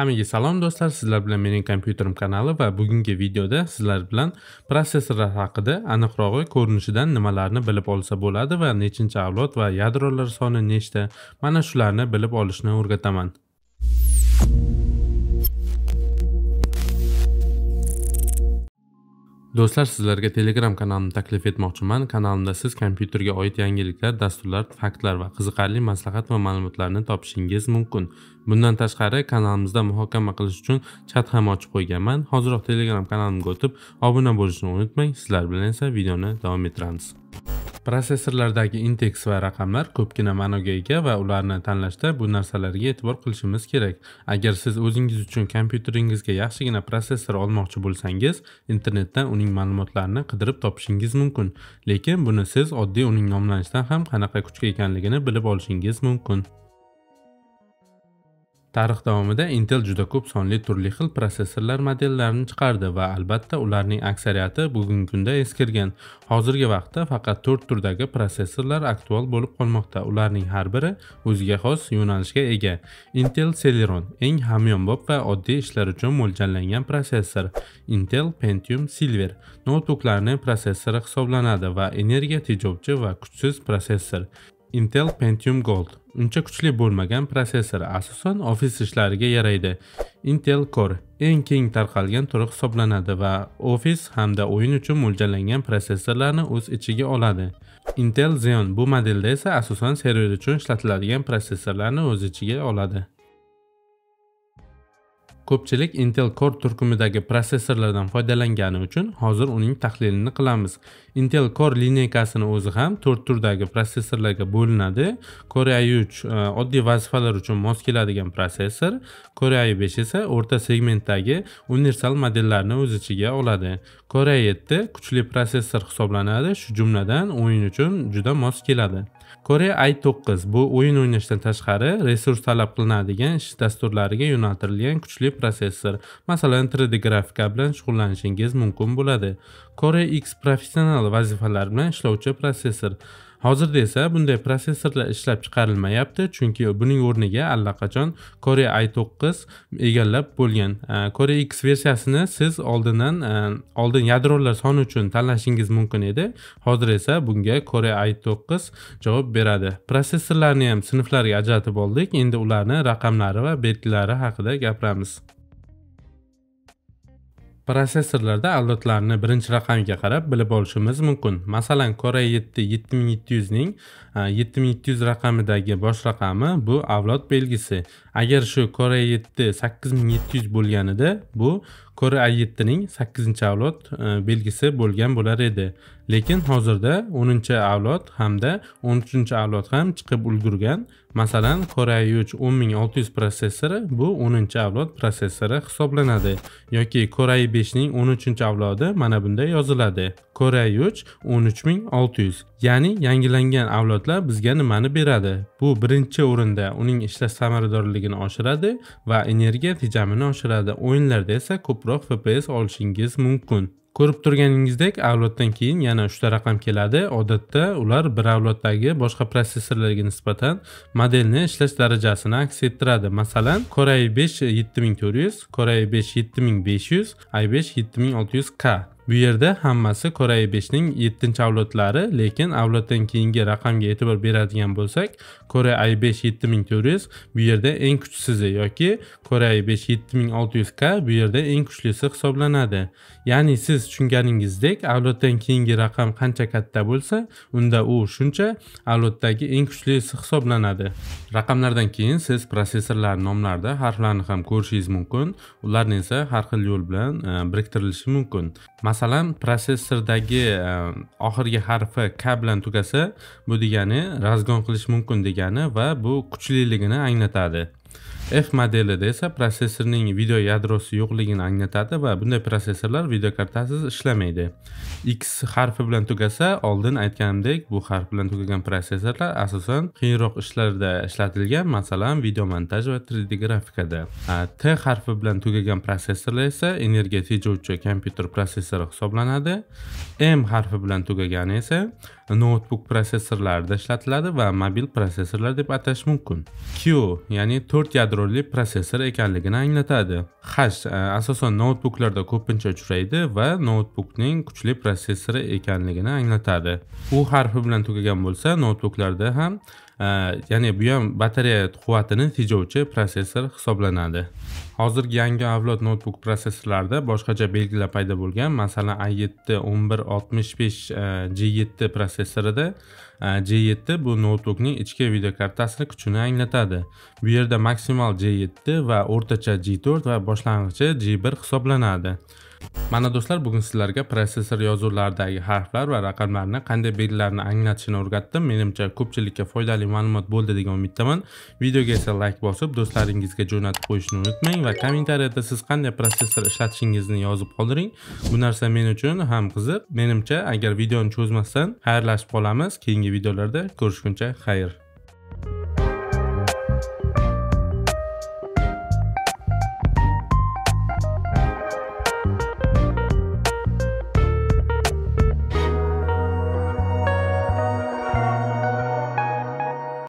Hammaga salom do'stlar, sizlar bilan mening kompyuterim kanali va bugungi videoda sizlar bilan protsessorlar haqida aniqrog'i ko'rinishidan nimalarni bilib olsa bo'ladi va nechinchi avlod va yadrolar soni nechta, mana shularni bilib olishni o'rgataman. do'stlar sizlarga telegram kanalimni taklif etmoqchiman kanalimda siz kompyuterga oid yangiliklar dasturlar faktlar va qiziqarli maslahat va ma'lumotlarni topishingiz mumkin bundan tashqari kanalimizda muhokama qilish uchun chat ham ochib qo'yganman hoziroq telegram kanalimga o'tib obuna bo'lishni unutmang sizlar bilan esa videoni davom ettiramiz protsessorlardagi indeks va raqamlar ko'pgina ma'noga ega va ularni tanlashda bu narsalarga e'tibor qilishimiz kerak agar siz o'zingiz uchun kompyuteringizga yaxshigina protsessor olmoqchi bo'lsangiz internetdan uning ma'lumotlarini qidirib topishingiz mumkin lekin buni siz oddiy uning nomlanishidan ham qanaqa kuchga ekanligini bilib olishingiz mumkin Tarix davomida Intel juda ko'p sonli turli xil protsessorlar modellarini chiqardi va albatta ularning aksariyati bugungi kunda eskirgan. Hozirgi vaqtda faqat 4 turdagi protsessorlar aktual bo'lib qolmoqda. Ularning har biri o'ziga xos yo'nalishga ega. Intel Celeron eng hamyonbop va oddiy ishlar uchun mo'ljallangan protsessor. Intel Pentium Silver noutbuklarning protsessori hisoblanadi va energiya tejovchi va kuchsiz protsessor. Intel Pentium Gold uncha kuchli bo'lmagan protsessor asosan ofis ishlariga yaraydi. Intel Core eng keng tarqalgan turi hisoblanadi va ofis hamda o'yin uchun mo'ljallangan protsessorlarni o'z ichiga oladi. Intel Xeon bu modelda esa asosan server uchun ishlatiladigan protsessorlarni o'z ichiga oladi. ko'pchilik Intel Core turkumidagi protsessorlardan foydalangani uchun hozir uning tahlilini qilamiz. Intel Core lineykasini o'zi ham to'rt turdagi protsessorlarga bo'linadi. Core i3 e, oddiy vazifalar uchun mos keladigan protsessor, Core i5 esa o'rta segmentdagi universal modellarni o'z ichiga oladi. Core i7 kuchli protsessor hisoblanadi, shu jumladan o'yin uchun juda mos keladi. korea i to'qqiz bu o'yin o'ynashdan tashqari resurs talab qilinadigan ish dasturlariga yo'naltirilgan kuchli protsessor masalan 3d grafika bilan shug'ullanishingiz mumkin bo'ladi korea x professional vazifalar bilan ishlovchi protsessor hozirda esa bunday protsessorlar ishlab chiqarilmayapti chunki buning o'rniga allaqachon core i to'qqiz egallab bo'lgan core x versiyasini siz oldindan e, oldin yadrolar soni uchun tanlashingiz mumkin edi hozir esa bunga core i to'qqiz javob beradi protsessorlarni ham sinflarga ajratib oldik endi ularni raqamlari va belgilari haqida gapiramiz protsessorlarda avlodlarni birinchi raqamga qarab bilib olishimiz mumkin masalan kora yetti yetti ming yetti yuzning yetti ming yetti yuz raqamidagi bosh raqami bu avlod belgisi agar shu kora yetti sakkiz ming yetti yuz bo'lganida bu kora a yettining sakkizinchi avlod e, belgisi bo'lgan bo'lar edi lekin hozirda o'ninchi avlod hamda o'n uchinchi avlod ham chiqib ulgurgan Masalan, Core i3 10600 protsessori bu 10-avlod protsessori hisoblanadi yoki Core i5 ning 13-avlodi mana bunda yoziladi. Core i3 13600. Ya'ni yangilangan avlodlar bizga nimani beradi? Bu birinchi o'rinda uning ishlash samaradorligini oshiradi va energiya tejamini oshiradi. O'yinlarda esa ko'proq FPS olishingiz mumkin. ko'rib turganingizdek avloddan keyin yana uchta raqam keladi odatda ular bir avloddagi boshqa protsessorlarga nisbatan modelni ishlash darajasini aks ettiradi masalan core i5 7400 core i5 7500 i5 7600k bu yerda hammasi koraybeshning yettinchi avlodlari lekin avloddan keyingi raqamga e'tibor beradigan bo'lsak ay besh yetti ming to'rt yuz bu yerda eng kuchsizi yoki koray besh yetti ming olti yuz k bu yerda eng kuchlisi hisoblanadi ya'ni siz tushunganingizdek avloddan keyingi raqam qancha katta bo'lsa unda u shuncha avloddagi eng kuchlisi hisoblanadi raqamlardan keyin siz protsessorlar nomlarida harflarni ham ko'rishingiz mumkin ularni esa har xil yo'l bilan e, biriktirilishi mumkin masalan protsessordagi oxirgi harfi k bilan tugasa bu degani razgon qilish mumkin degani va bu kuchliligini anglatadi F modelida esa protsessorning video yadrosi yo'qligini anglatadi va bunday protsessorlar videokartasiz ishlamaydi. X harfi bilan tugasa, oldin aytganimdek, bu harf bilan tugagan protsessorlar asosan qiyinroq ishlarda ishlatilgan, masalan, video montaj va 3D grafikada. T harfi bilan tugagan protsessorlar esa energiya tejovchi kompyuter protsessori hisoblanadi. M harfi bilan tugagani esa noutbuk protsessorlarida ishlatiladi va mobil protsessorlar deb atash mumkin q ya'ni 4 yadroli protsessor ekanligini anglatadi hash e, asosan noutbuklarda ko'pincha uchraydi va noutbukning kuchli protsessori ekanligini anglatadi u harfi bilan tugagan bo'lsa noutbuklarda ham Э, ya'ni bu ham batareya quvvatini tejovchi protsessor hisoblanadi hozirgi yangi avlod noutbuk protsessorlarida boshqacha belgilar paydo bo'lgan masalan i yetti o'n bir oltmish besh e, g yetti protsessorida e, g yetti bu noutbukning ichki videokartasini kuchini anglatadi bu yerda maksimal g yetti va o'rtacha g to'rt va boshlang'ichi g bir hisoblanadi mana do'stlar bugun sizlarga protsessor yozuvlaridagi harflar va raqamlarni qanday belgilarini anglatishini o'rgatdim menimcha ko'pchilikka foydali ma'lumot bo'ldi degan umiddaman videoga esa layk bosib do'stlaringizga jo'natib qo'yishni unutmang va kommentariyada siz qanday protsessor ishlatishingizni yozib qoldiring bu narsa men uchun ham qiziq menimcha agar videoni cho'zmasdan xayrlashib qolamiz keyingi videolarda ko'rishguncha xayr